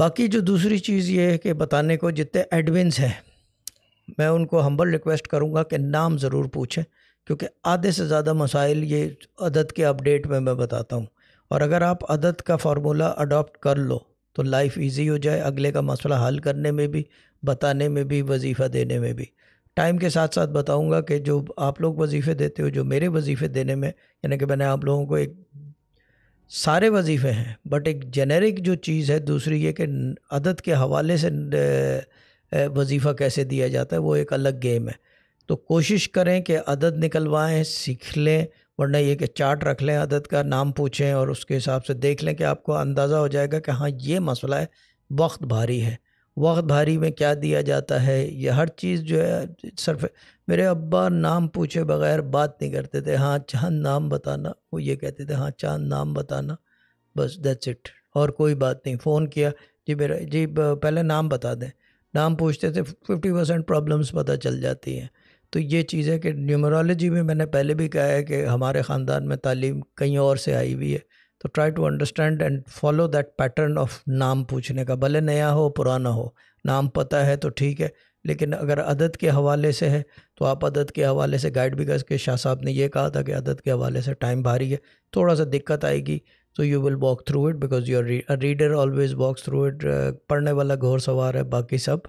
बाकी जो दूसरी चीज़ ये है कि बताने को जितने एडमिन्स हैं मैं उनको हम्बल रिक्वेस्ट करूँगा कि नाम ज़रूर पूछें क्योंकि आधे से ज़्यादा मसाइल ये अदद के अपडेट में मैं बताता हूँ और अगर आप अदद का फार्मूला अडॉप्ट कर लो तो लाइफ इजी हो जाए अगले का मसला हल करने में भी बताने में भी वजीफ़ा देने में भी टाइम के साथ साथ बताऊंगा कि जो आप लोग वजीफ़े देते हो जो मेरे वजीफ़े देने में यानी कि मैंने आप लोगों को एक सारे वजीफ़े हैं बट एक जेनेरिक जो चीज़ है दूसरी ये कि अदद के हवाले से वजीफ़ा कैसे दिया जाता है वो एक अलग गेम है तो कोशिश करें कि अदद निकलवाएं सीख लें वरना ये कि चार्ट रख लें अदद का नाम पूछें और उसके हिसाब से देख लें कि आपको अंदाज़ा हो जाएगा कि हाँ ये मसला है वक्त भारी है वक्त भारी में क्या दिया जाता है ये हर चीज़ जो है सरफ मेरे अब्बा नाम पूछे बगैर बात नहीं करते थे हाँ चांद नाम बताना वो ये कहते थे हाँ चांद नाम बताना बस दैट्स इट और कोई बात नहीं फ़ोन किया जी मेरा जी पहले नाम बता दें नाम पूछते थे फिफ्टी परसेंट प्रॉब्लम्स पता चल जाती हैं तो ये चीज़ है कि न्यूमरोलॉजी में मैंने पहले भी कहा है कि हमारे ख़ानदान में तालीम कहीं और से आई हुई है तो try to understand and follow that pattern of नाम पूछने का भले नया हो पुराना हो नाम पता है तो ठीक है लेकिन अगर अदद के हवाले से है तो आप अदद के हवाले से गाइड भी कर सके शाह साहब ने यह कहा था कि अदद के हवाले से टाइम भारी है थोड़ा सा दिक्कत आएगी तो you will walk through it because you are reader always walk through it पढ़ने वाला घोर सवार है बाकी सब